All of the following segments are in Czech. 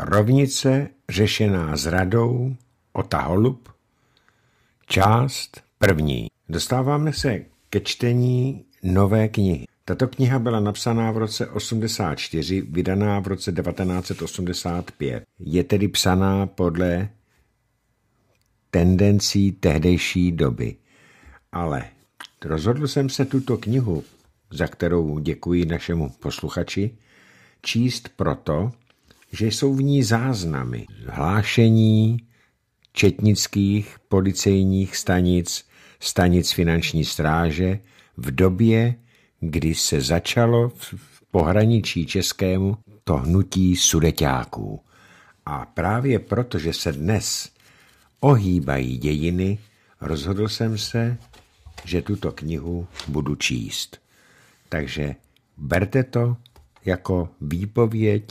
Rovnice řešená s radou Ota Holub, část první. Dostáváme se ke čtení nové knihy. Tato kniha byla napsaná v roce 84, vydaná v roce 1985. Je tedy psaná podle tendencí tehdejší doby. Ale rozhodl jsem se tuto knihu, za kterou děkuji našemu posluchači, číst proto, že jsou v ní záznamy, hlášení četnických policejních stanic, stanic finanční stráže v době, kdy se začalo v pohraničí českému to hnutí sudeťáků. A právě proto, že se dnes ohýbají dějiny, rozhodl jsem se, že tuto knihu budu číst. Takže berte to jako výpověď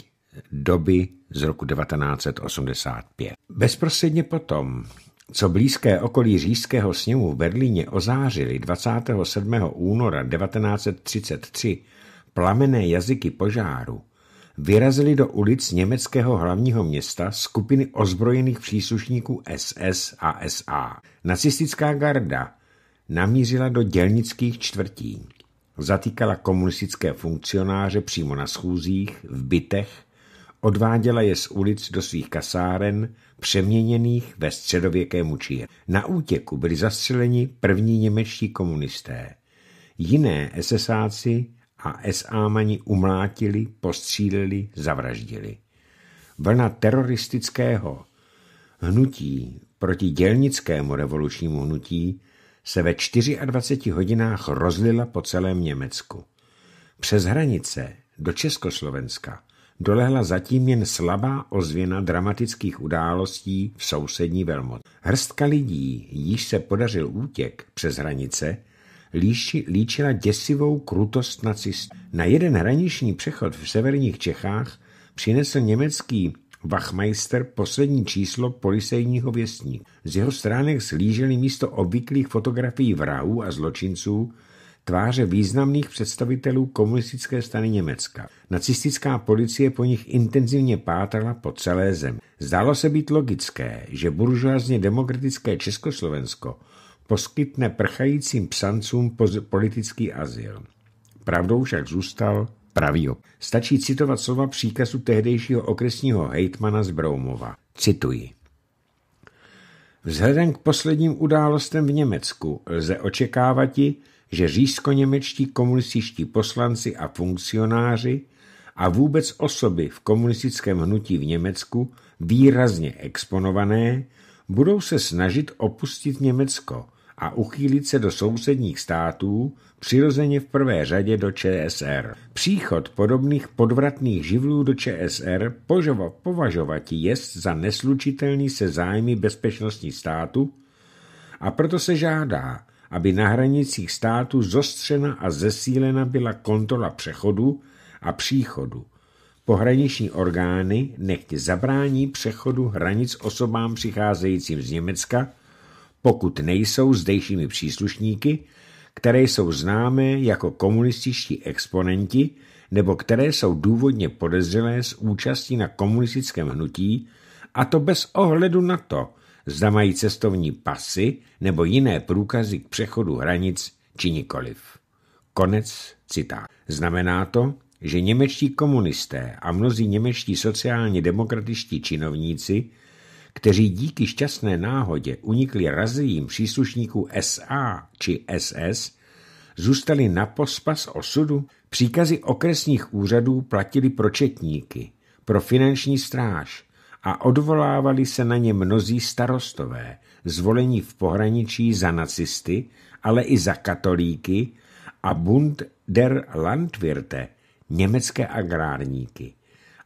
doby z roku 1985. Bezprostředně potom, co blízké okolí říšského sněmu v Berlíně ozářili 27. února 1933 plamené jazyky požáru, vyrazili do ulic německého hlavního města skupiny ozbrojených příslušníků SS a SA. Nacistická garda namířila do dělnických čtvrtí. Zatýkala komunistické funkcionáře přímo na schůzích, v bytech Odváděla je z ulic do svých kasáren, přeměněných ve středověké mučír. Na útěku byli zastřeleni první němečtí komunisté. Jiné SSáci a SA mani umlátili, postříleli, zavraždili. Vlna teroristického hnutí proti dělnickému revolučnímu hnutí se ve 24 hodinách rozlila po celém Německu. Přes hranice do Československa dolehla zatím jen slabá ozvěna dramatických událostí v sousední velmoci. Hrstka lidí, již se podařil útěk přes hranice, líči, líčila děsivou krutost nacistů. Na jeden hraniční přechod v severních Čechách přinesl německý Wachmeister poslední číslo polisejního věstníku. Z jeho stránek slíželi místo obvyklých fotografií vrahů a zločinců tváře významných představitelů komunistické strany Německa. Nacistická policie po nich intenzivně pátrala po celé zemi. Zdálo se být logické, že buržoazně demokratické Československo poskytne prchajícím psancům politický azyl. Pravdou však zůstal pravý op. Stačí citovat slova příkazu tehdejšího okresního hejtmana z Broumova. Cituji. Vzhledem k posledním událostem v Německu lze očekávati, že říšskoněmečtí komunističtí poslanci a funkcionáři a vůbec osoby v komunistickém hnutí v Německu výrazně exponované budou se snažit opustit Německo a uchýlit se do sousedních států, přirozeně v prvé řadě do ČSR. Příchod podobných podvratných živlů do ČSR považovat jest za neslučitelný se zájmy bezpečnosti státu a proto se žádá, aby na hranicích státu zostřena a zesílena byla kontrola přechodu a příchodu. Pohraniční orgány nechť zabrání přechodu hranic osobám přicházejícím z Německa, pokud nejsou zdejšími příslušníky, které jsou známé jako komunističtí exponenti nebo které jsou důvodně podezřelé z účastí na komunistickém hnutí, a to bez ohledu na to, zda mají cestovní pasy nebo jiné průkazy k přechodu hranic či nikoliv. Konec citá Znamená to, že němečtí komunisté a mnozí němečtí sociálně demokratičtí činovníci, kteří díky šťastné náhodě unikli razijím příslušníků SA či SS, zůstali na pospas osudu? Příkazy okresních úřadů platili pro četníky, pro finanční stráž, a odvolávali se na ně mnozí starostové, zvolení v pohraničí za nacisty, ale i za katolíky a Bund der Landwirte, německé agrárníky.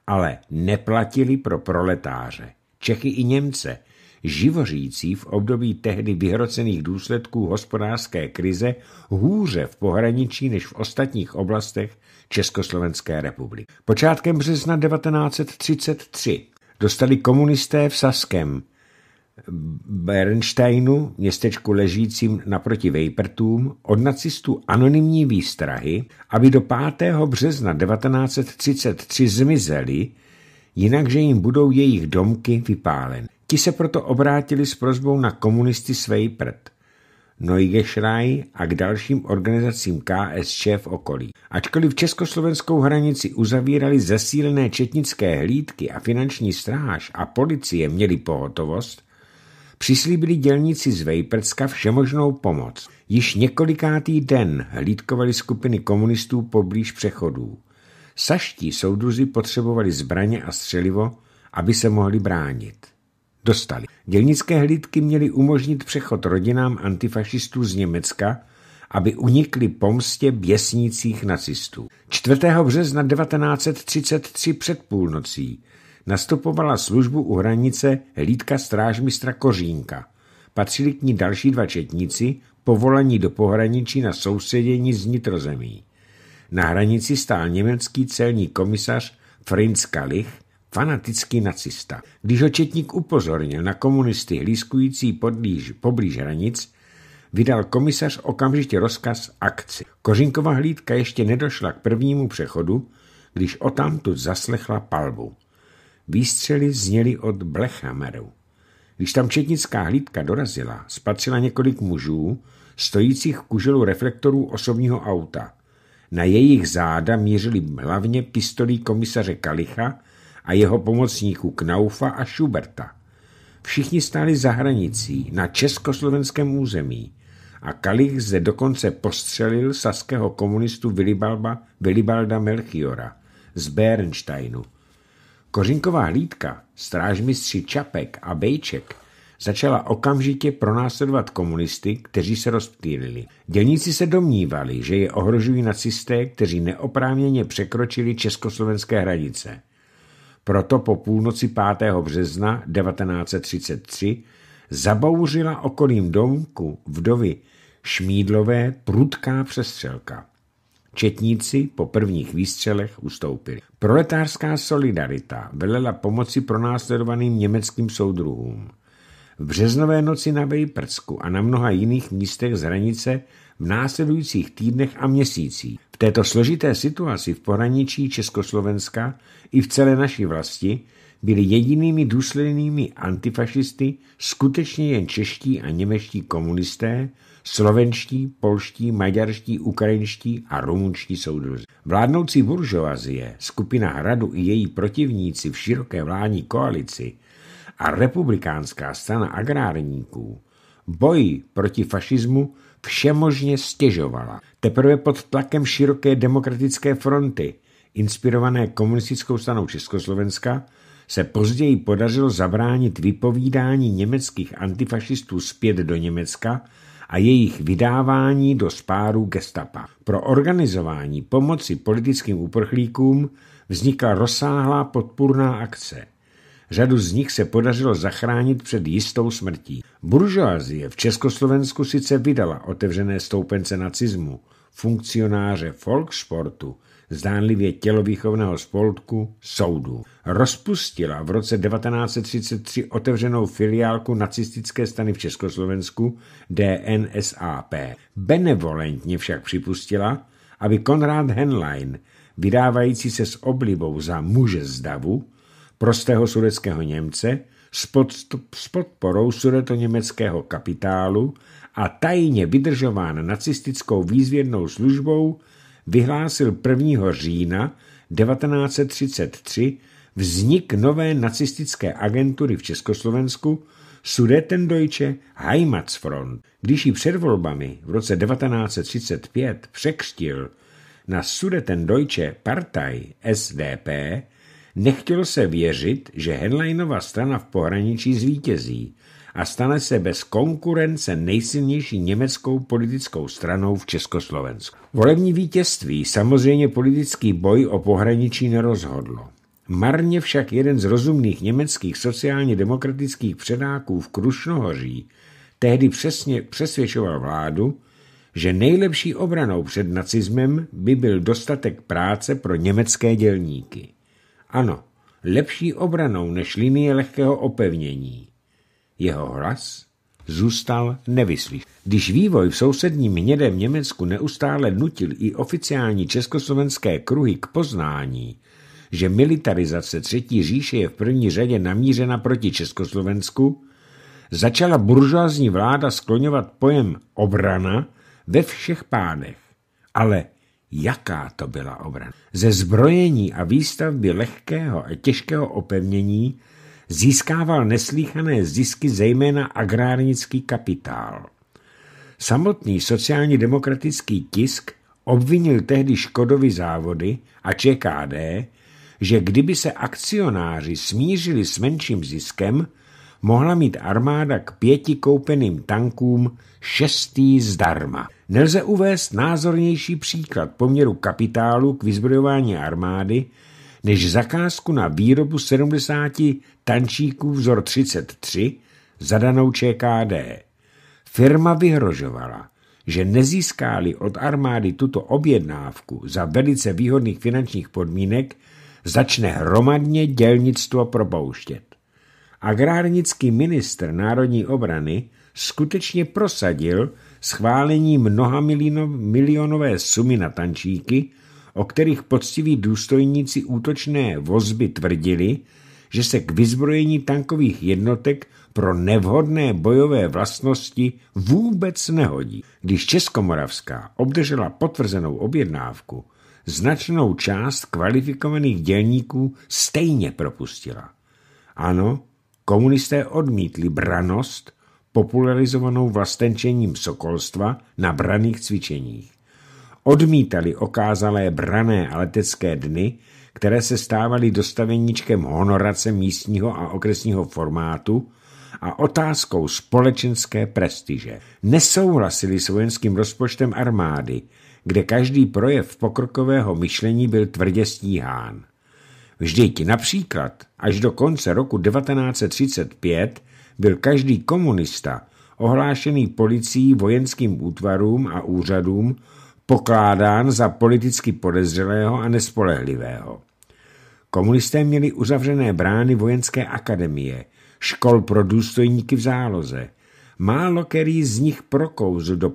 Ale neplatili pro proletáře, Čechy i Němce, živořící v období tehdy vyhrocených důsledků hospodářské krize hůře v pohraničí než v ostatních oblastech Československé republiky. Počátkem března 1933 dostali komunisté v Saském, Bernsteinu, městečku ležícím naproti Vejprtům, od nacistů anonymní výstrahy, aby do 5. března 1933 zmizeli, jinakže jim budou jejich domky vypálen. Ti se proto obrátili s prozbou na komunisty Svejprt. Neugeschrei no a k dalším organizacím KSČ v okolí. Ačkoliv československou hranici uzavírali zesílené četnické hlídky a finanční stráž a policie měli pohotovost, přislíbili dělníci z Vejprcka všemožnou pomoc. Již několikátý den hlídkovali skupiny komunistů poblíž přechodů. Saští soudruzi potřebovali zbraně a střelivo, aby se mohli bránit. Dostali. Dělnické hlídky měly umožnit přechod rodinám antifašistů z Německa, aby unikli pomstě běsnících nacistů. 4. března 1933 před půlnocí nastupovala službu u hranice hlídka strážmistra Kořínka. Patřili k ní další dva četníci, povolaní do pohraničí na sousedění z nitrozemí. Na hranici stál německý celní komisař Frinz Kalich fanatický nacista. Když očetník četník upozornil na komunisty lískující podlíž, poblíž hranic, vydal komisař okamžitě rozkaz akci. Kořinková hlídka ještě nedošla k prvnímu přechodu, když otamtud zaslechla palbu. Výstřely zněly od Blechameru. Když tam četnická hlídka dorazila, spatřila několik mužů, stojících v kuželu reflektorů osobního auta. Na jejich záda mířili hlavně pistolí komisaře Kalicha, a jeho pomocníků Knaufa a Schuberta. Všichni stáli za hranicí, na československém území a Kalich zde dokonce postřelil saského komunistu Willibalba, Willibalda Melchiora z Bernsteinu. Kořinková hlídka, strážmistři Čapek a Bejček začala okamžitě pronásledovat komunisty, kteří se rozptýlili. Dělníci se domnívali, že je ohrožují nacisté, kteří neoprávněně překročili československé hranice. Proto po půlnoci 5. března 1933 zabouřila okolím domku vdovy Šmídlové prudká přestřelka. Četníci po prvních výstřelech ustoupili. Proletářská solidarita velela pomoci pronásledovaným německým soudruhům. V březnové noci na Vejprcku a na mnoha jiných místech z hranice v následujících týdnech a měsících. V této složité situaci v poraničí Československa i v celé naší vlasti byli jedinými důslednými antifašisty skutečně jen čeští a němečtí komunisté, slovenští, polští, maďarští, ukrajinští a rumunští soudruzi. Vládnoucí buržoazie, skupina Hradu i její protivníci v široké vládní koalici a republikánská strana agrárníků boj proti fašismu všemožně stěžovala. Teprve pod tlakem široké demokratické fronty, inspirované komunistickou stanou Československa, se později podařilo zabránit vypovídání německých antifašistů zpět do Německa a jejich vydávání do spáru gestapa. Pro organizování pomoci politickým uprchlíkům vznikla rozsáhlá podpůrná akce. Řadu z nich se podařilo zachránit před jistou smrtí. Buržoazie v Československu sice vydala otevřené stoupence nacismu, funkcionáře folksportu, zdánlivě tělovýchovného spolku soudu. Rozpustila v roce 1933 otevřenou filiálku nacistické stany v Československu DNSAP. Benevolentně však připustila, aby Konrad Henlein, vydávající se s oblibou za muže z davu, prostého sudeckého Němce, s podporou sudeto-německého kapitálu a tajně vydržován nacistickou výzvědnou službou vyhlásil 1. října 1933 vznik nové nacistické agentury v Československu Sudetendeutsche Heimatsfront. Když ji před volbami v roce 1935 překřtil na Sudetendeutsche Partei SDP, Nechtěl se věřit, že Henleinova strana v pohraničí zvítězí a stane se bez konkurence nejsilnější německou politickou stranou v Československu. Volební vítězství samozřejmě politický boj o pohraničí nerozhodlo. Marně však jeden z rozumných německých sociálně demokratických předáků v Krušnohoří tehdy přesně přesvědčoval vládu, že nejlepší obranou před nacismem by byl dostatek práce pro německé dělníky. Ano, lepší obranou než linie lehkého opevnění. Jeho hlas zůstal nevyslyšen. Když vývoj v sousedním hnědém Německu neustále nutil i oficiální československé kruhy k poznání, že militarizace Třetí říše je v první řadě namířena proti Československu, začala buržoázní vláda skloňovat pojem obrana ve všech pánech, Ale Jaká to byla obrana! Ze zbrojení a výstavby lehkého a těžkého opevnění získával neslíchané zisky zejména agrárnický kapitál. Samotný sociálně demokratický tisk obvinil tehdy Škodovy závody a ČKD, že kdyby se akcionáři smířili s menším ziskem, mohla mít armáda k pěti koupeným tankům šestý zdarma. Nelze uvést názornější příklad poměru kapitálu k vyzbrojování armády než zakázku na výrobu 70 tančíků vzor 33 zadanou ČKD. Firma vyhrožovala, že nezískáli od armády tuto objednávku za velice výhodných finančních podmínek, začne hromadně dělnictvo propouštět. Agrárnický ministr národní obrany skutečně prosadil, schválení mnoha milionové sumy na tančíky, o kterých poctiví důstojníci útočné vozby tvrdili, že se k vyzbrojení tankových jednotek pro nevhodné bojové vlastnosti vůbec nehodí. Když Českomoravská obdržela potvrzenou objednávku, značnou část kvalifikovaných dělníků stejně propustila. Ano, komunisté odmítli branost popularizovanou vlastenčením sokolstva na braných cvičeních. Odmítali okázalé brané a letecké dny, které se stávaly dostaveníčkem honorace místního a okresního formátu a otázkou společenské prestiže. Nesouhlasili s vojenským rozpočtem armády, kde každý projev pokrokového myšlení byl tvrdě stíhán. Vždyť například až do konce roku 1935 byl každý komunista ohlášený policií, vojenským útvarům a úřadům pokládán za politicky podezřelého a nespolehlivého. Komunisté měli uzavřené brány vojenské akademie, škol pro důstojníky v záloze. Málo který z nich prokouzl do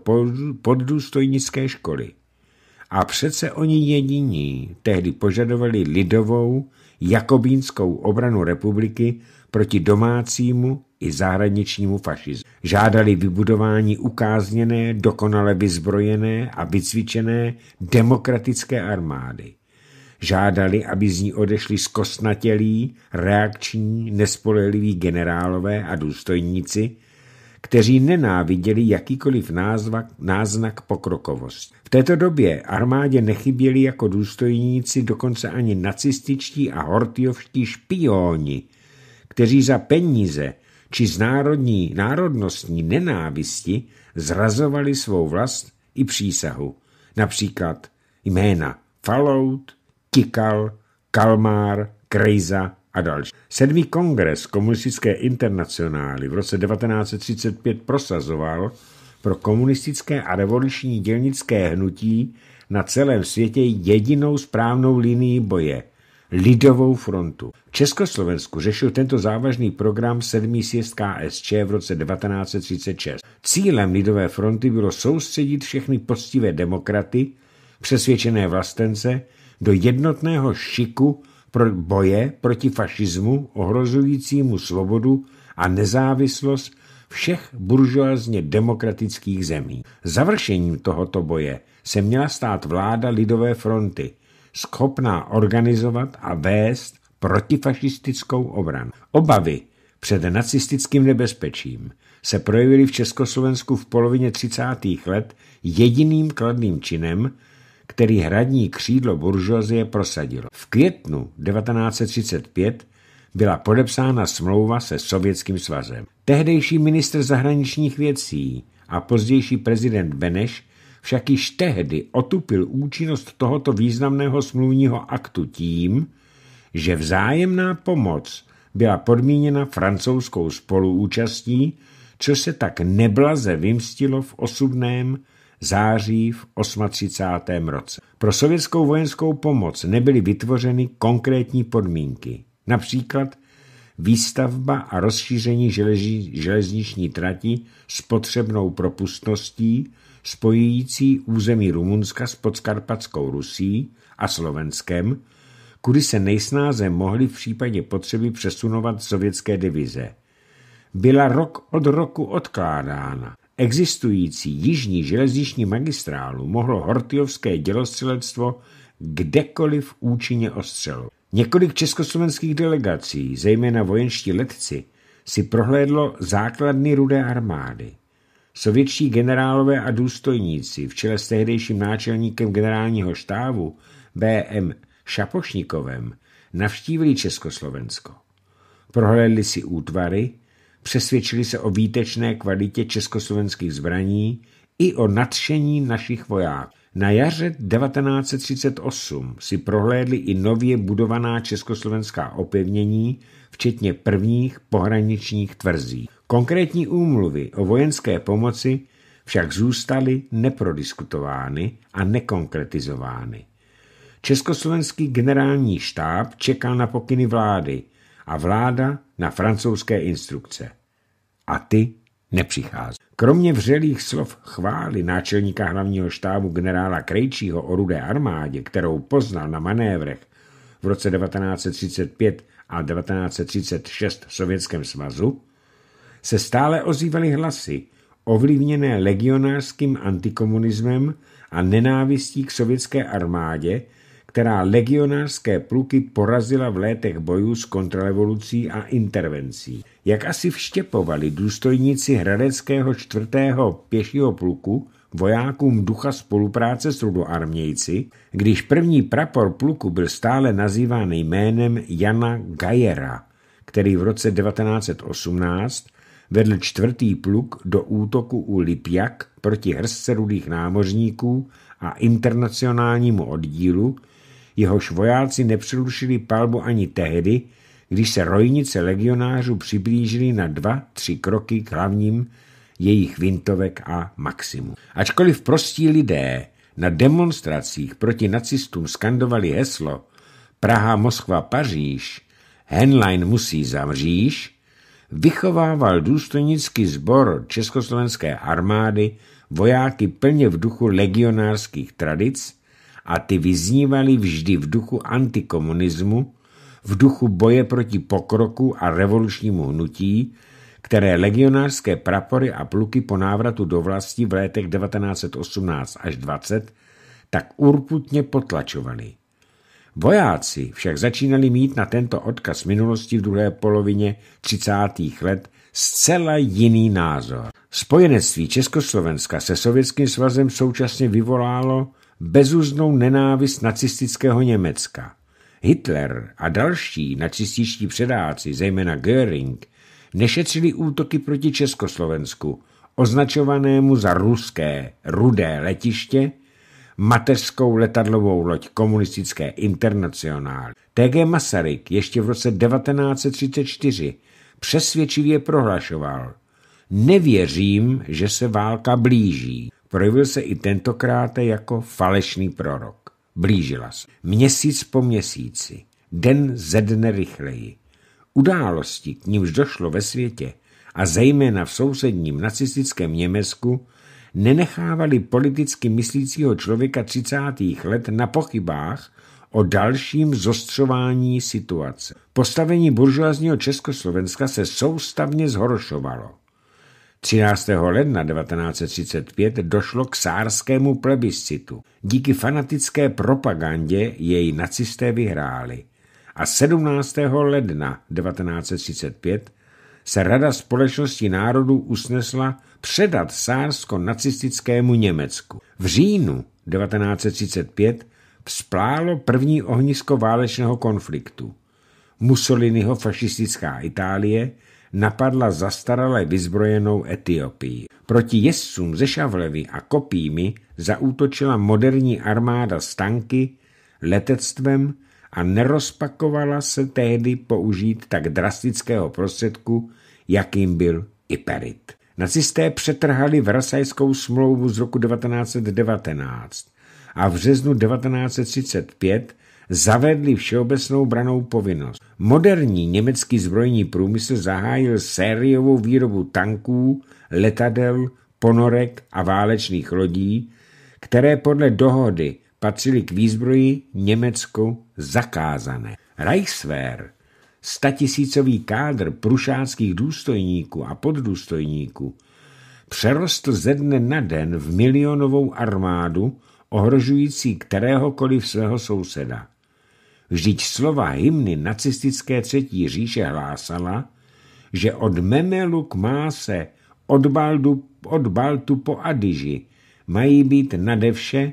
poddůstojnické školy. A přece oni jediní tehdy požadovali lidovou, jakobínskou obranu republiky proti domácímu i zahraničnímu fašismu. Žádali vybudování ukázněné, dokonale vyzbrojené a vycvičené demokratické armády. Žádali, aby z ní odešli zkostnatělí, reakční, nespolehliví generálové a důstojníci, kteří nenáviděli jakýkoliv názvak, náznak pokrokovost. V této době armádě nechyběli jako důstojníci dokonce ani nacističtí a hortiovští špióni, kteří za peníze či z národní, národnostní nenávisti zrazovali svou vlast i přísahu, například jména Falout, Kikal, Kalmár, Krejza a další. Sedmý kongres komunistické internacionály v roce 1935 prosazoval pro komunistické a revoluční dělnické hnutí na celém světě jedinou správnou linii boje – Lidovou frontu. V Československu řešil tento závažný program 7. sjezd KSČ v roce 1936. Cílem Lidové fronty bylo soustředit všechny poctivé demokraty, přesvědčené vlastence, do jednotného šiku pro boje proti fašismu ohrozujícímu svobodu a nezávislost všech buržoazně demokratických zemí. Završením tohoto boje se měla stát vláda Lidové fronty – schopná organizovat a vést protifašistickou obranu. Obavy před nacistickým nebezpečím se projevily v Československu v polovině 30. let jediným kladným činem, který hradní křídlo buržoazie prosadilo. V květnu 1935 byla podepsána smlouva se Sovětským svazem. Tehdejší minister zahraničních věcí a pozdější prezident Beneš však již tehdy otupil účinnost tohoto významného smluvního aktu tím, že vzájemná pomoc byla podmíněna francouzskou spoluúčastí, co se tak neblaze vymstilo v osudném září v 38. roce. Pro sovětskou vojenskou pomoc nebyly vytvořeny konkrétní podmínky, například výstavba a rozšíření železniční trati s potřebnou propustností, spojující území Rumunska s podskarpatskou Rusí a Slovenskem, kudy se nejsnáze mohly v případě potřeby přesunovat sovětské divize. Byla rok od roku odkládána. Existující jižní železniční magistrálu mohlo hortiovské dělostřelectvo kdekoliv účinně ostřelo. Několik československých delegací, zejména vojenští letci, si prohlédlo základny rudé armády. Sovětští generálové a důstojníci v čele s tehdejším náčelníkem generálního štábu B.M. Šapošnikovem navštívili Československo. Prohlédli si útvary, přesvědčili se o výtečné kvalitě československých zbraní i o nadšení našich vojáků. Na jaře 1938 si prohlédli i nově budovaná československá opevnění včetně prvních pohraničních tvrzí. Konkrétní úmluvy o vojenské pomoci však zůstaly neprodiskutovány a nekonkretizovány. Československý generální štáb čekal na pokyny vlády a vláda na francouzské instrukce. A ty nepřichází. Kromě vřelých slov chvály náčelníka hlavního štábu generála Krejčího o rudé armádě, kterou poznal na manévrech v roce 1935 a 1936 v Sovětském svazu, se stále ozývaly hlasy, ovlivněné legionářským antikomunismem a nenávistí k sovětské armádě, která legionářské pluky porazila v létech bojů s kontrarevolucí a intervencí. Jak asi vštěpovali důstojníci Hradeckého čtvrtého pěšího pluku, vojákům ducha spolupráce s rudoarmějci, když první prapor pluku byl stále nazýván jménem Jana Gajera, který v roce 1918 vedl čtvrtý pluk do útoku u Lipjak proti hrstce rudých námořníků a internacionálnímu oddílu, jehož vojáci nepřerušili palbu ani tehdy, když se rojnice legionářů přiblížili na dva, tři kroky k hlavním jejich vintovek a maximu. Ačkoliv prostí lidé na demonstracích proti nacistům skandovali heslo Praha, Moskva, Paříž, Henlein musí zavříš, vychovával důstojnický sbor československé armády vojáky plně v duchu legionářských tradic a ty vyznívali vždy v duchu antikomunismu, v duchu boje proti pokroku a revolučnímu hnutí, které legionářské prapory a pluky po návratu do vlasti v letech 1918 až 20 tak urputně potlačovaly. Vojáci však začínali mít na tento odkaz minulosti v druhé polovině 30. let zcela jiný názor. Spojenectví Československa se Sovětským svazem současně vyvolálo bezuznou nenávist nacistického Německa. Hitler a další nacističtí předáci, zejména Göring, nešetřili útoky proti Československu, označovanému za ruské rudé letiště, mateřskou letadlovou loď komunistické internacionál. T.G. Masaryk ještě v roce 1934 přesvědčivě prohlašoval Nevěřím, že se válka blíží. Projevil se i tentokrát jako falešný prorok. Blížila se. Měsíc po měsíci. Den ze dne rychleji. Události, k nímž došlo ve světě a zejména v sousedním nacistickém Německu, nenechávali politicky myslícího člověka 30. let na pochybách o dalším zostřování situace. Postavení buržoazního Československa se soustavně zhoršovalo. 13. ledna 1935 došlo k sárskému plebiscitu. Díky fanatické propagandě jej nacisté vyhráli a 17. ledna 1935 se Rada společnosti národů usnesla předat Sársko nacistickému Německu. V říjnu 1935 vzplálo první ohnisko válečného konfliktu. Mussoliniho fašistická Itálie napadla zastarale vyzbrojenou Etiopii. Proti jezdcům ze šavlevy a kopími zaútočila moderní armáda s tanky, letectvem a nerozpakovala se tehdy použít tak drastického prostředku, jakým byl Iperit. Nacisté přetrhali Vrasajskou smlouvu z roku 1919 a v březnu 1935 zavedli všeobecnou branou povinnost. Moderní německý zbrojní průmysl zahájil sériovou výrobu tanků, letadel, ponorek a válečných lodí, které podle dohody patřily k výzbroji Německu zakázané. Reichswehr, statisícový kádr prušáckých důstojníků a poddůstojníků, přerostl ze dne na den v milionovou armádu, ohrožující kteréhokoliv svého souseda. Vždyť slova hymny nacistické třetí říše hlásala, že od Memelu k Máse, od, Baldu, od Baltu po Adyži mají být nade vše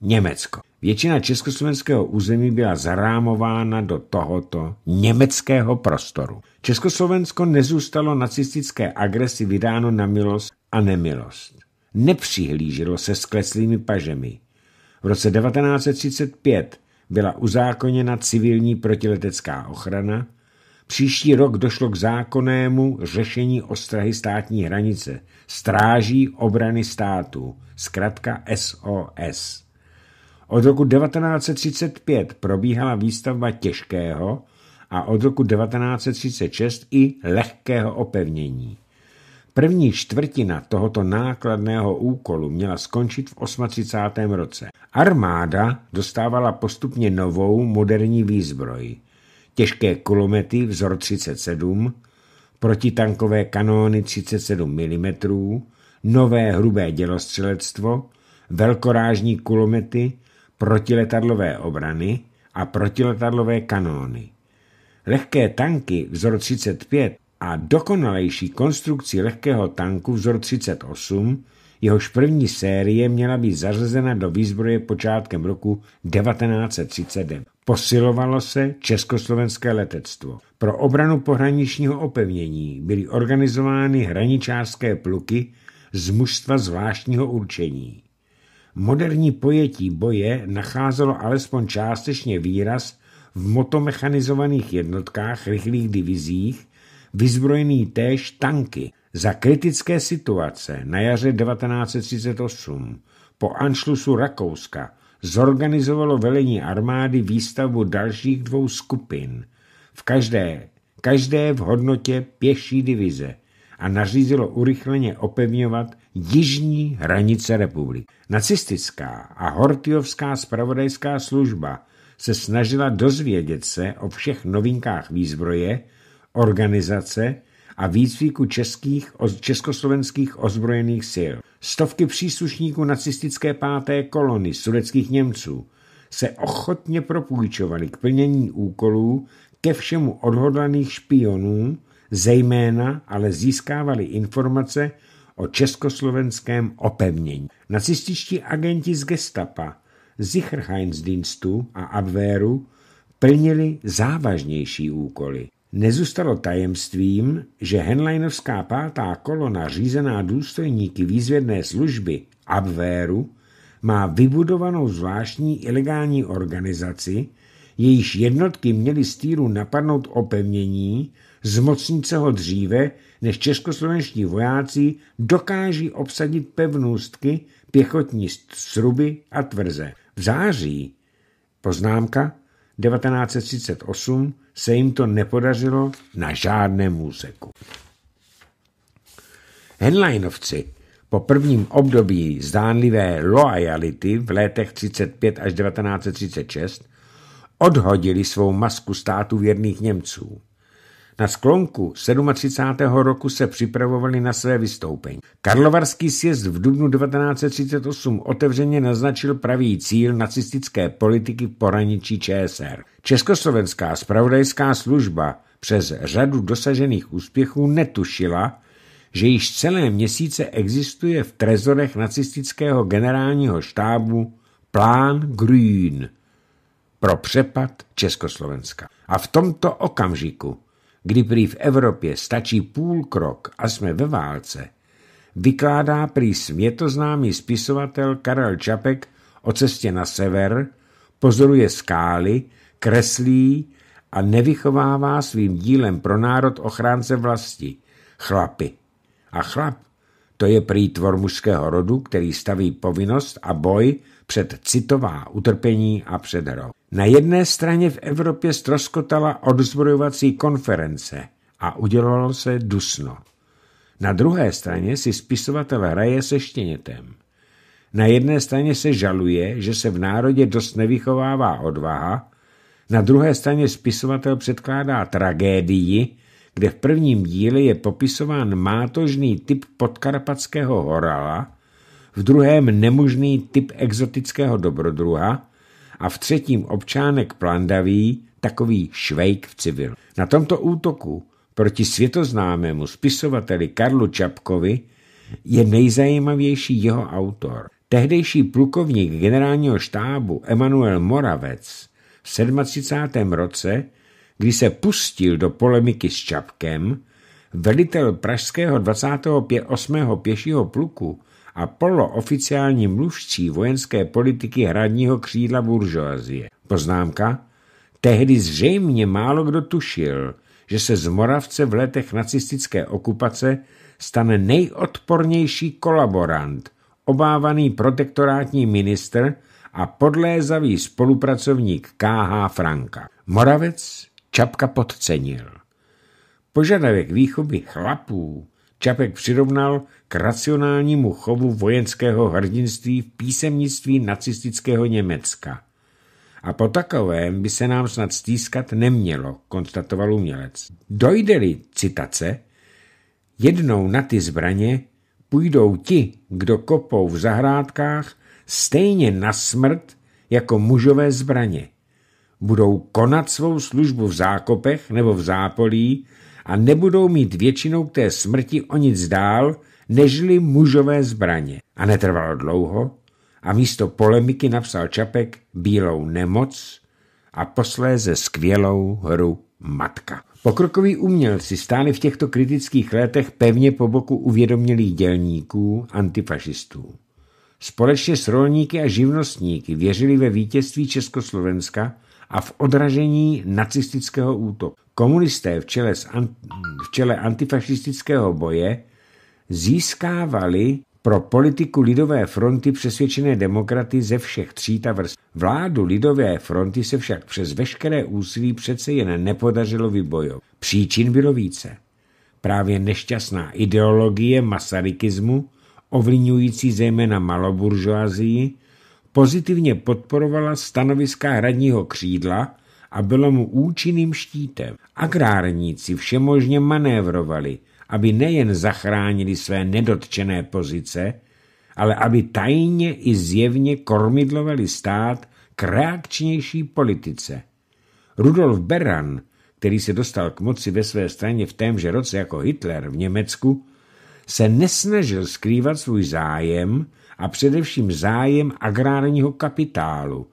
Německo. Většina československého území byla zarámována do tohoto německého prostoru. Československo nezůstalo nacistické agresi vydáno na milost a nemilost. Nepřihlíželo se skleslými pažemi. V roce 1935 byla uzákoněna civilní protiletecká ochrana, Příští rok došlo k zákonnému řešení ostrahy státní hranice, stráží obrany státu, zkrátka SOS. Od roku 1935 probíhala výstavba těžkého a od roku 1936 i lehkého opevnění. První čtvrtina tohoto nákladného úkolu měla skončit v 38. roce. Armáda dostávala postupně novou moderní výzbroj. Těžké kulomety vzor 37, protitankové kanóny 37 mm, nové hrubé dělostřelectvo, velkorážní kulomety, protiletadlové obrany a protiletadlové kanóny. Lehké tanky vzor 35 a dokonalejší konstrukci lehkého tanku vzor 38, jehož první série měla být zařazena do výzbroje počátkem roku 1939. Posilovalo se československé letectvo. Pro obranu pohraničního opevnění byly organizovány hraničářské pluky z mužstva zvláštního určení. Moderní pojetí boje nacházelo alespoň částečně výraz v motomechanizovaných jednotkách rychlých divizích, vyzbrojený též tanky. Za kritické situace na jaře 1938 po anšlusu Rakouska zorganizovalo velení armády výstavu dalších dvou skupin, v každé, každé v hodnotě pěší divize a nařízilo urychleně opevňovat jižní hranice republiky. Nacistická a hortiovská spravodajská služba se snažila dozvědět se o všech novinkách výzbroje, organizace a výcviku českých, československých ozbrojených sil. Stovky příslušníků nacistické páté kolony sudeckých Němců se ochotně propůjčovali k plnění úkolů ke všemu odhodlaných špionů, zejména ale získávali informace o československém opevnění. Nacističtí agenti z gestapa, Sicherheitsdienstu a Abwehru plnili závažnější úkoly. Nezůstalo tajemstvím, že Henleinovská pátá kolona řízená důstojníky výzvědné služby Abwehru má vybudovanou zvláštní ilegální organizaci, jejíž jednotky měly stýru napadnout opevnění zmocnit se ho dříve, než českoslovenští vojáci dokáží obsadit pevnůstky, pěchotní sruby a tvrze. V září, poznámka 1938, se jim to nepodařilo na žádném úseku. Henleinovci po prvním období zdánlivé loajality v letech 35 až 1936 odhodili svou masku státu věrných Němců. Na sklonku 37. roku se připravovali na své vystoupení. Karlovarský sjezd v dubnu 1938 otevřeně naznačil pravý cíl nacistické politiky v poraničí ČSR. Československá spravodajská služba přes řadu dosažených úspěchů netušila, že již celé měsíce existuje v trezorech nacistického generálního štábu plán Grün pro přepad Československa. A v tomto okamžiku kdy prý v Evropě stačí půl krok a jsme ve válce, vykládá prý světoznámý spisovatel Karel Čapek o cestě na sever, pozoruje skály, kreslí a nevychovává svým dílem pro národ ochránce vlasti, chlapy. A chlap, to je prý tvor mužského rodu, který staví povinnost a boj před citová utrpení a před hrou. Na jedné straně v Evropě stroskotala odzbrojovací konference a udělalo se dusno. Na druhé straně si spisovatel hraje se štěnětem. Na jedné straně se žaluje, že se v národě dost nevychovává odvaha, na druhé straně spisovatel předkládá tragédii, kde v prvním díle je popisován mátožný typ podkarpatského horala, v druhém nemožný typ exotického dobrodruha, a v třetím občánek Plandaví, takový švejk v civilu. Na tomto útoku proti světoznámému spisovateli Karlu Čapkovi je nejzajímavější jeho autor. Tehdejší plukovník generálního štábu Emanuel Moravec v 37. roce, kdy se pustil do polemiky s Čapkem, velitel pražského 28. pěšího pluku a polooficiální mluvčí vojenské politiky hradního křídla buržoazie. Poznámka? Tehdy zřejmě málo kdo tušil, že se z Moravce v letech nacistické okupace stane nejodpornější kolaborant, obávaný protektorátní minister a podlézavý spolupracovník K.H. Franka. Moravec Čapka podcenil. Požadavek výchovy chlapů Čapek přirovnal k racionálnímu chovu vojenského hrdinství v písemnictví nacistického Německa. A po takovém by se nám snad stýskat nemělo, konstatoval umělec. Dojde-li, citace, jednou na ty zbraně půjdou ti, kdo kopou v zahrádkách, stejně na smrt jako mužové zbraně. Budou konat svou službu v zákopech nebo v zápolí a nebudou mít většinou k té smrti o nic dál, nežli mužové zbraně. A netrvalo dlouho a místo polemiky napsal Čapek bílou nemoc a posléze skvělou hru Matka. Pokrokoví umělci stáli v těchto kritických letech pevně po boku uvědomělých dělníků, antifašistů. Společně s rolníky a živnostníky věřili ve vítězství Československa a v odražení nacistického útoku. Komunisté v čele, s, v čele antifašistického boje získávali pro politiku Lidové fronty přesvědčené demokraty ze všech tříd a vrst. Vládu Lidové fronty se však přes veškeré úsilí přece jen nepodařilo vybojovat. Příčin bylo více. Právě nešťastná ideologie masarykismu, ovlivňující zejména maloburžoazii, pozitivně podporovala stanoviska hradního křídla a bylo mu účinným štítem. Agrárníci všemožně manévrovali, aby nejen zachránili své nedotčené pozice, ale aby tajně i zjevně kormidlovali stát k reakčnější politice. Rudolf Beran, který se dostal k moci ve své straně v témže roce jako Hitler v Německu, se nesnažil skrývat svůj zájem a především zájem agrárního kapitálu,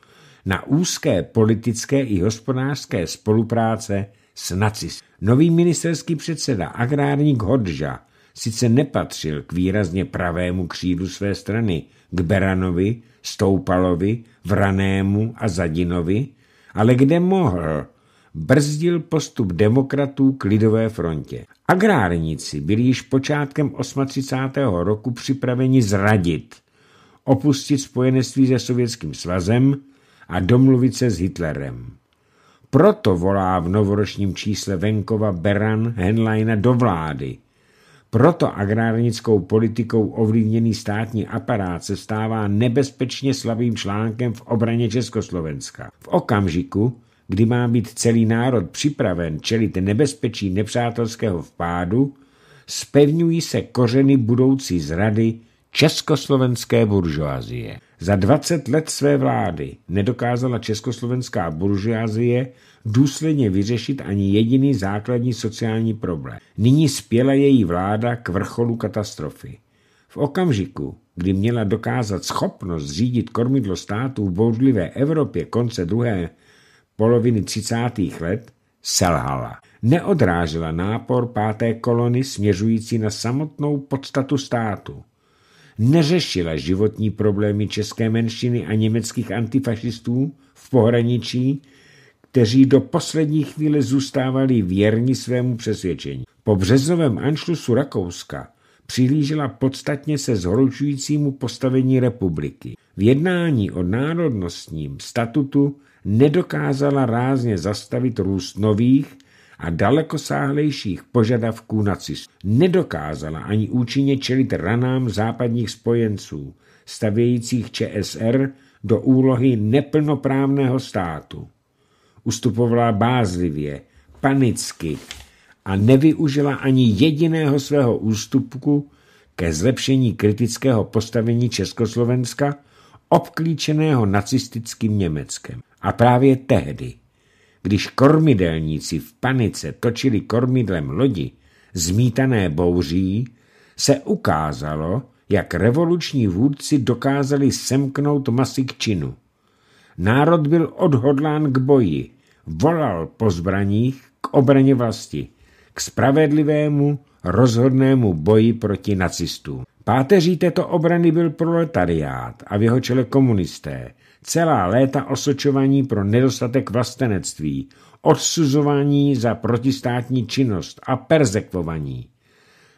na úzké politické i hospodářské spolupráce s nacisty. Nový ministerský předseda agrárník Hodža sice nepatřil k výrazně pravému křídu své strany, k Beranovi, Stoupalovi, Vranému a Zadinovi, ale kde mohl, brzdil postup demokratů k lidové frontě. Agrárníci byli již počátkem 38. roku připraveni zradit, opustit spojenectví se Sovětským svazem a domluvit se s Hitlerem. Proto volá v novoročním čísle venkova Beran Henleina do vlády. Proto agrárnickou politikou ovlivněný státní aparát se stává nebezpečně slabým článkem v obraně Československa. V okamžiku, kdy má být celý národ připraven čelit nebezpečí nepřátelského vpádu, spevňují se kořeny budoucí zrady československé buržoazie. Za 20 let své vlády nedokázala československá buržoazie důsledně vyřešit ani jediný základní sociální problém. Nyní spěla její vláda k vrcholu katastrofy. V okamžiku, kdy měla dokázat schopnost řídit kormidlo států v bouřlivé Evropě konce druhé poloviny 30. let, selhala. Neodrážela nápor páté kolony směřující na samotnou podstatu státu – neřešila životní problémy české menšiny a německých antifašistů v pohraničí, kteří do poslední chvíle zůstávali věrni svému přesvědčení. Po březnovém anšlusu Rakouska přihlížela podstatně se zhoršujícímu postavení republiky. V jednání o národnostním statutu nedokázala rázně zastavit růst nových a dalekosáhlejších požadavků nacistů. Nedokázala ani účinně čelit ranám západních spojenců, stavějících ČSR do úlohy neplnoprávného státu. Ustupovala bázlivě, panicky a nevyužila ani jediného svého ústupku ke zlepšení kritického postavení Československa, obklíčeného nacistickým Německem. A právě tehdy když kormidelníci v panice točili kormidlem lodi, zmítané bouří, se ukázalo, jak revoluční vůdci dokázali semknout masy k činu. Národ byl odhodlán k boji, volal po zbraních k obraně vlasti, k spravedlivému, rozhodnému boji proti nacistům. Páteří této obrany byl proletariát a v jeho čele komunisté, celá léta osočování pro nedostatek vlastenectví, odsuzování za protistátní činnost a perzekvovaní.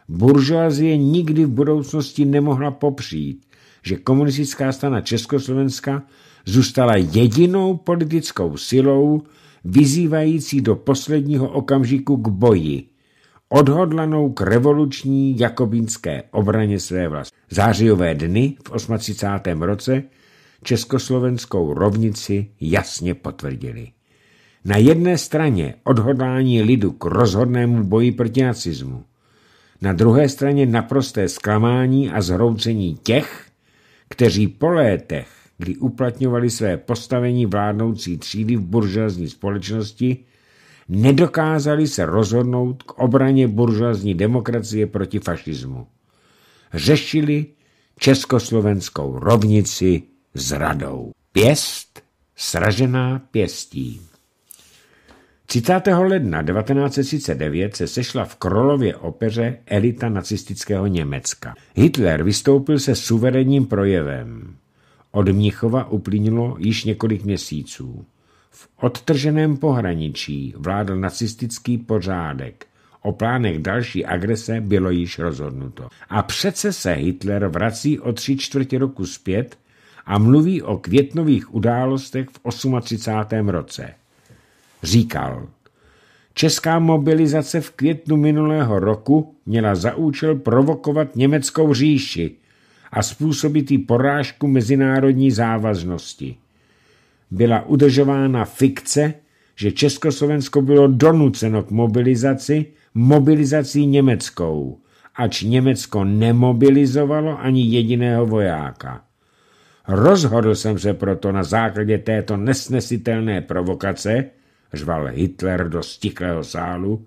Buržoazie nikdy v budoucnosti nemohla popřít, že komunistická strana Československa zůstala jedinou politickou silou, vyzývající do posledního okamžiku k boji, odhodlanou k revoluční jakobínské obraně své vlasti. Zářijové dny v 38. roce československou rovnici jasně potvrdili. Na jedné straně odhodlání lidu k rozhodnému boji proti nacismu, na druhé straně naprosté zklamání a zhroucení těch, kteří po létech, kdy uplatňovali své postavení vládnoucí třídy v buržoazní společnosti, nedokázali se rozhodnout k obraně buržoazní demokracie proti fašismu. Řešili československou rovnici zradou. Pěst sražená pěstí. 30. ledna 1939 se sešla v Krolově opeře elita nacistického Německa. Hitler vystoupil se suverénním projevem. Od Mnichova uplynulo již několik měsíců. V odtrženém pohraničí vládl nacistický pořádek. O plánech další agrese bylo již rozhodnuto. A přece se Hitler vrací o tři čtvrtě roku zpět a mluví o květnových událostech v 38. roce. Říkal, Česká mobilizace v květnu minulého roku měla za účel provokovat německou říši a způsobit jí porážku mezinárodní závaznosti. Byla udržována fikce, že Československo bylo donuceno k mobilizaci mobilizací německou, ač Německo nemobilizovalo ani jediného vojáka. Rozhodl jsem se proto na základě této nesnesitelné provokace, řval Hitler do stiklého sálu,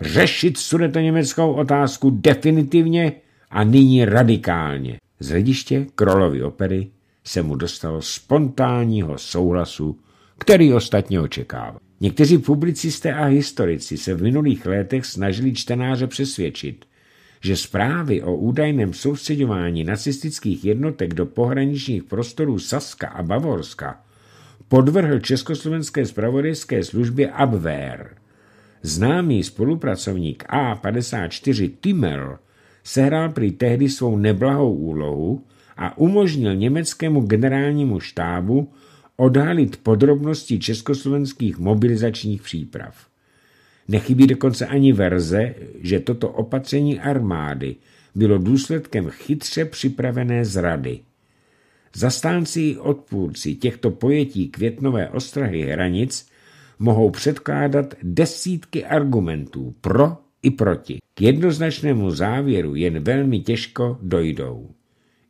řešit německou otázku definitivně a nyní radikálně. Z hlediště Krolovy opery se mu dostalo spontánního souhlasu, který ostatně očekával. Někteří publicisté a historici se v minulých letech snažili čtenáře přesvědčit, že zprávy o údajném soustředování nacistických jednotek do pohraničních prostorů Saska a Bavorska podvrhl československé spravodajské službě Abwehr. Známý spolupracovník A54 Timmel sehrál prý tehdy svou neblahou úlohu a umožnil německému generálnímu štábu odhalit podrobnosti československých mobilizačních příprav. Nechybí dokonce ani verze, že toto opatření armády bylo důsledkem chytře připravené zrady. Zastánci i odpůrci těchto pojetí květnové ostrahy hranic mohou předkládat desítky argumentů pro i proti. K jednoznačnému závěru jen velmi těžko dojdou.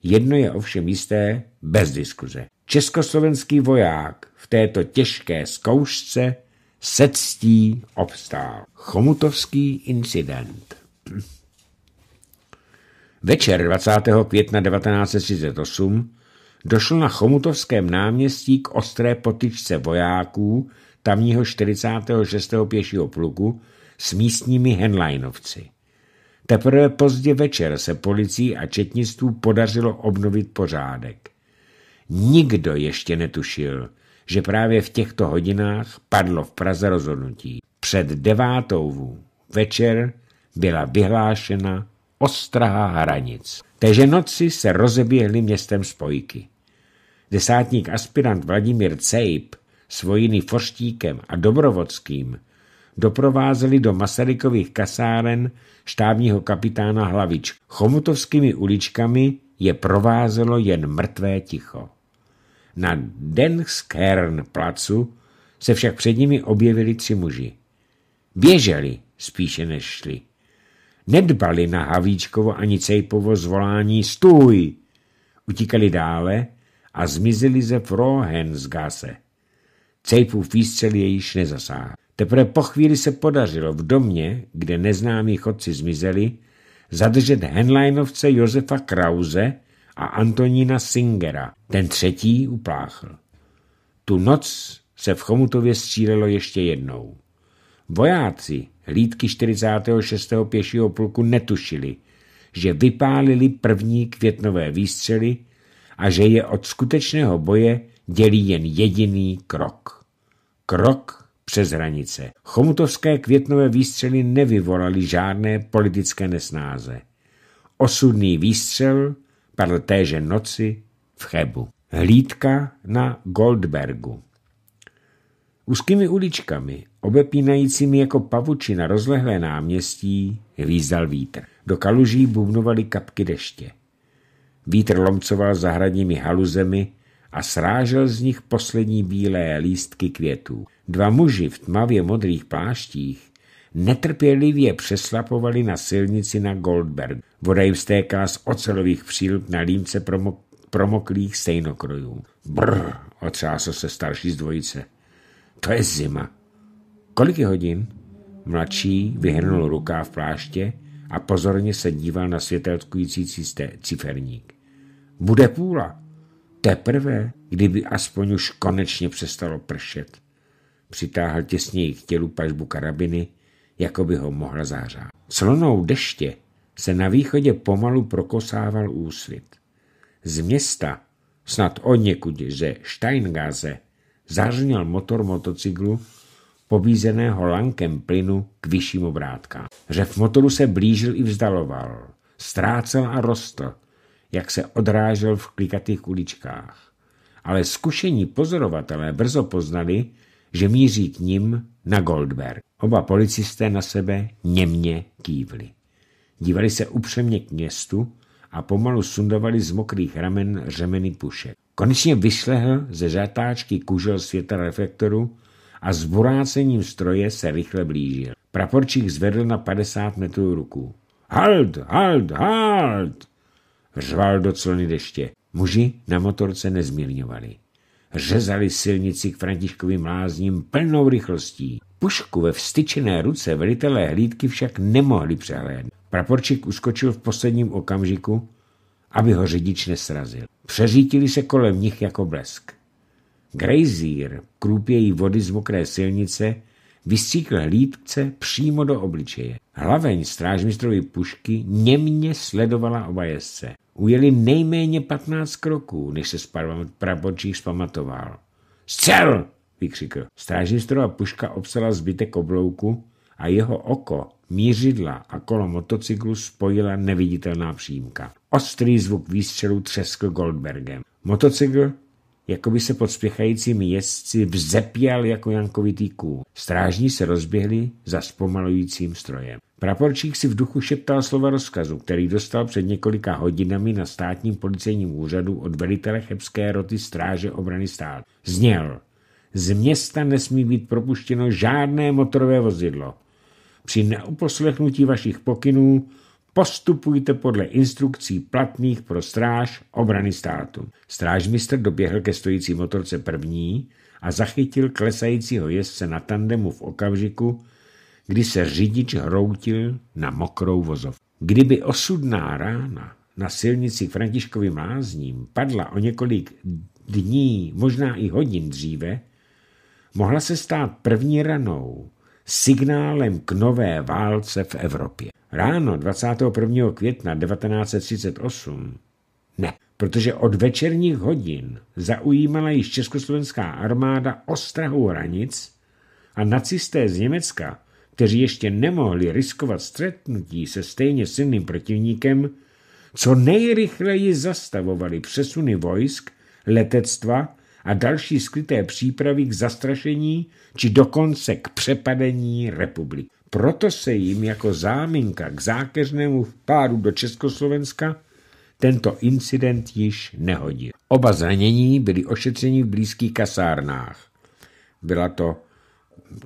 Jedno je ovšem jisté bez diskuze. Československý voják v této těžké zkoušce se ctí obstál. Chomutovský incident. Večer 20. května 1938 došlo na Chomutovském náměstí k ostré potyčce vojáků tamního 46. pěšího pluku s místními henlajnovci. Teprve pozdě večer se policii a četnictvu podařilo obnovit pořádek. Nikdo ještě netušil, že právě v těchto hodinách padlo v Praze rozhodnutí. Před devátou večer byla vyhlášena ostraha hranic. Téže noci se rozeběhly městem spojky. Desátník aspirant Vladimír Cejp s vojiný Forštíkem a Dobrovodským doprovázeli do Masarykových kasáren štábního kapitána Hlavič. Chomutovskými uličkami je provázelo jen mrtvé ticho. Na Denskern placu se však před nimi objevili tři muži. Běželi spíše než šli. Nedbali na Havíčkovo ani Cejpovo zvolání Stůj! Utíkali dále a zmizeli ze Frohensgase. Cejpův výstřel je již nezasáhl. Teprve po chvíli se podařilo v domě, kde neznámí chodci zmizeli, zadržet Henleinovce Josefa Krause, a Antonína Singera. Ten třetí upláchl. Tu noc se v Chomutově střílelo ještě jednou. Vojáci hlídky 46. pěšího pluku netušili, že vypálili první květnové výstřely a že je od skutečného boje dělí jen jediný krok. Krok přes hranice. Chomutovské květnové výstřely nevyvolaly žádné politické nesnáze. Osudný výstřel Padl téže noci v Chebu. Hlídka na Goldbergu. Úzkými uličkami, obepínajícími jako na rozlehlé náměstí, hvízdal vítr. Do kaluží bubnovaly kapky deště. Vítr lomcoval zahradními haluzemi a srážel z nich poslední bílé lístky květů. Dva muži v tmavě modrých pláštích netrpělivě přeslapovali na silnici na Goldberg. Voda jim stéká z ocelových přílb na límce promok promoklých stejnokrojů. Brr, otřásl se starší z dvojice. To je zima. Kolik je hodin? Mladší vyhrnul ruká v pláště a pozorně se díval na světelkující ciferník. Bude půla. Teprve, kdyby aspoň už konečně přestalo pršet. Přitáhl těsněji k tělu pažbu karabiny jako by ho mohla zářát. Slonou deště se na východě pomalu prokosával úsvit. Z města, snad od někud ze Steingase, zařněl motor motocyklu, pobízeného lankem plynu k vyšším obrátkám. Řev motoru se blížil i vzdaloval, ztrácel a rostl, jak se odrážel v klikatých uličkách. Ale zkušení pozorovatelé brzo poznali, že míří k ním na Goldberg. Oba policisté na sebe němně kývli. Dívali se upřemně k městu a pomalu sundovali z mokrých ramen řemeny pušek. Konečně vyšlehl ze žátáčky kužel světa reflektoru a s burácením stroje se rychle blížil. Praporčík zvedl na 50 metrů ruku. Halt, halt, halt! Řval do clony deště. Muži na motorce nezmírňovali řezali silnici k Františkovým lázním plnou rychlostí. Pušku ve vstyčené ruce velitelé hlídky však nemohli přehlédnout. Praporčík uskočil v posledním okamžiku, aby ho řidič nesrazil. Přeřítili se kolem nich jako blesk. Grejzír, krůpějí vody z mokré silnice, vystříkl hlídce přímo do obličeje. Hlaveň strážmistrovy pušky němně sledovala oba jezdce. Ujeli nejméně patnáct kroků, než se prabočík zpamatoval. Střel! vykřikl. a puška obsala zbytek oblouku a jeho oko, mířidla a kolo motocyklu spojila neviditelná přímka. Ostrý zvuk výstřelu třeskl Goldbergem. Motocykl jako by se pod spěchajícími jezdci vzepěl jako jankovitý kůl. Strážní se rozběhli za zpomalujícím strojem. Praporčík si v duchu šeptal slova rozkazu, který dostal před několika hodinami na státním policejním úřadu od velitele chebské roty stráže obrany stát. Zněl. Z města nesmí být propuštěno žádné motorové vozidlo. Při neuposlechnutí vašich pokynů Postupujte podle instrukcí platných pro stráž obrany státu. Strážmistr doběhl ke stojící motorce první a zachytil klesajícího jezdce na tandemu v okamžiku, kdy se řidič hroutil na mokrou vozov. Kdyby osudná rána na silnici Františkovým lázním padla o několik dní, možná i hodin dříve, mohla se stát první ranou, signálem k nové válce v Evropě. Ráno 21. května 1938 ne, protože od večerních hodin zaujímala již československá armáda ostrahu hranic a nacisté z Německa, kteří ještě nemohli riskovat střetnutí se stejně silným protivníkem, co nejrychleji zastavovali přesuny vojsk, letectva a další skryté přípravy k zastrašení či dokonce k přepadení republiky. Proto se jim jako záminka k zákeřnému vpádu do Československa tento incident již nehodil. Oba zranění byli ošetřeni v blízkých kasárnách. Byla to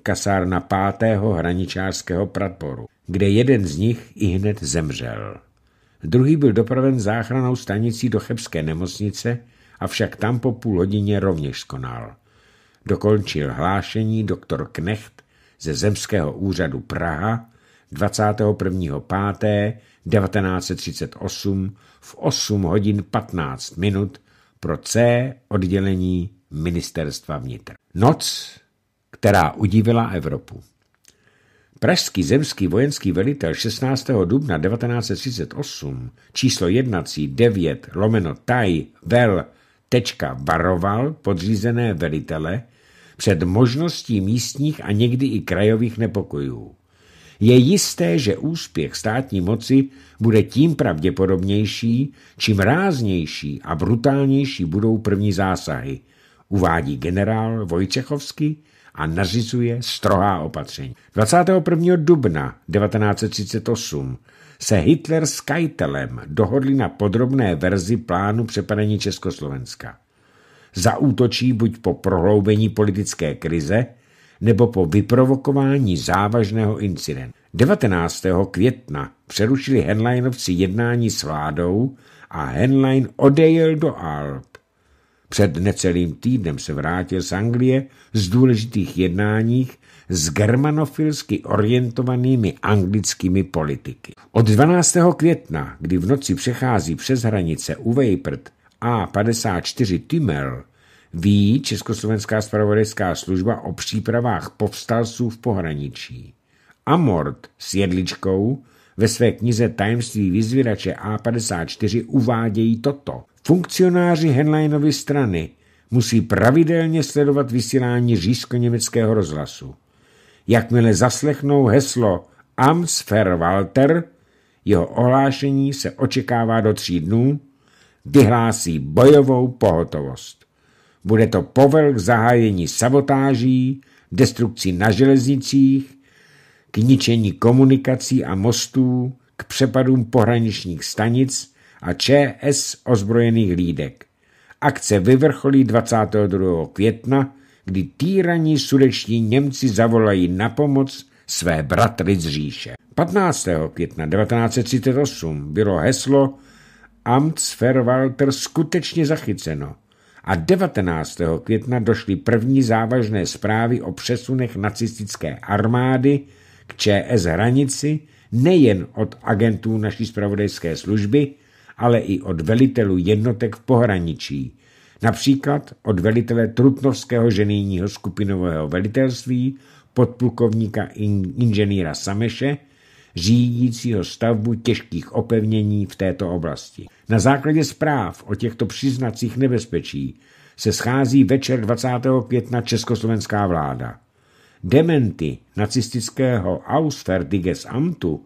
kasárna 5. hraničářského pratporu, kde jeden z nich i hned zemřel. Druhý byl dopraven záchranou stanicí do Chebské nemocnice, avšak tam po půl hodině rovněž skonal. Dokončil hlášení doktor Knecht ze Zemského úřadu Praha 21. 5. 1938 v 8 hodin 15 minut pro C oddělení ministerstva vnitra. Noc, která udivila Evropu. Pražský zemský vojenský velitel 16. dubna 1938 číslo jednací 9 lomeno taj vel tečka varoval podřízené velitele, před možností místních a někdy i krajových nepokojů. Je jisté, že úspěch státní moci bude tím pravděpodobnější, čím ráznější a brutálnější budou první zásahy, uvádí generál Vojčechovský a nařizuje strohá opatření. 21. dubna 1938 se Hitler s Kajtelem dohodli na podrobné verzi plánu přepadení Československa zaútočí buď po prohloubení politické krize nebo po vyprovokování závažného incidentu. 19. května přerušili Henleinovci jednání s vládou a Henlein odejel do Alp. Před necelým týdnem se vrátil z Anglie z důležitých jednáních s germanofilsky orientovanými anglickými politiky. Od 12. května, kdy v noci přechází přes hranice u Vejprt, a54 Tymel ví Československá spravodajská služba o přípravách povstalců v pohraničí. Amort s jedličkou ve své knize Tajemství vyzvírače A54 uvádějí toto. Funkcionáři Henleinovy strany musí pravidelně sledovat vysílání řízko německého rozhlasu. Jakmile zaslechnou heslo Walter, jeho ohlášení se očekává do tří dnů, vyhlásí bojovou pohotovost. Bude to povel k zahájení sabotáží, destrukcí na železnicích, k ničení komunikací a mostů, k přepadům pohraničních stanic a ČS ozbrojených lídek. Akce vyvrcholí 22. května, kdy týraní sudeční Němci zavolají na pomoc své bratry z říše. 15. května 1938 bylo heslo Amtsverwalter skutečně zachyceno a 19. května došly první závažné zprávy o přesunech nacistické armády k ČS hranici nejen od agentů naší spravodajské služby, ale i od velitelů jednotek v pohraničí, například od velitele Trutnovského ženýního skupinového velitelství, podplukovníka inženýra Sameše, řídícího stavbu těžkých opevnění v této oblasti. Na základě zpráv o těchto příznacích nebezpečí se schází večer 20. května československá vláda. Dementy nacistického austro-diges Amtu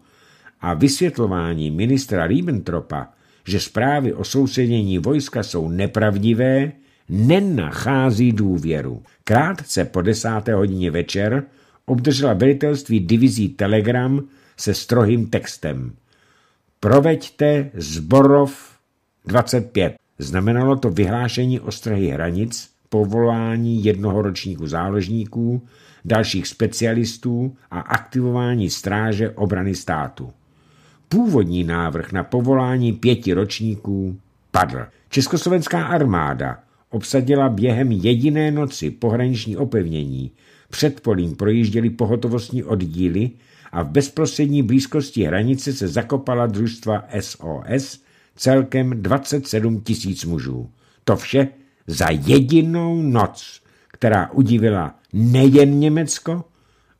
a vysvětlování ministra Ribbentropa, že zprávy o sousedění vojska jsou nepravdivé, nenachází důvěru. Krátce po desáté hodině večer obdržela velitelství divizí telegram se strohým textem. Proveďte zborov 25. Znamenalo to vyhlášení ostrahy hranic, povolání jednoho ročníku záložníků, dalších specialistů a aktivování stráže obrany státu. Původní návrh na povolání pěti ročníků padl. Československá armáda obsadila během jediné noci pohraniční opevnění. Před polím projížděly pohotovostní oddíly, a v bezprostřední blízkosti hranice se zakopala družstva SOS celkem 27 tisíc mužů. To vše za jedinou noc, která udivila nejen Německo,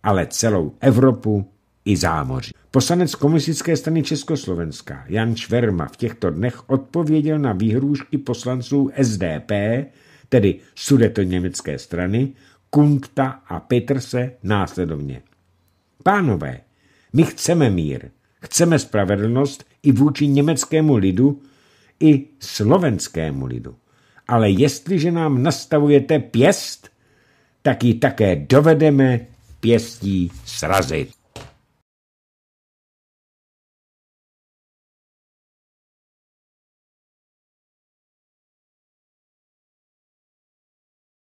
ale celou Evropu i zámoří. Poslanec komunistické strany Československa Jan Čverma v těchto dnech odpověděl na výhrůžky poslanců SDP, tedy sudeto německé strany, Kunta a Petrse následovně. Pánové, my chceme mír, chceme spravedlnost i vůči německému lidu, i slovenskému lidu. Ale jestliže nám nastavujete pěst, tak ji také dovedeme pěstí srazit.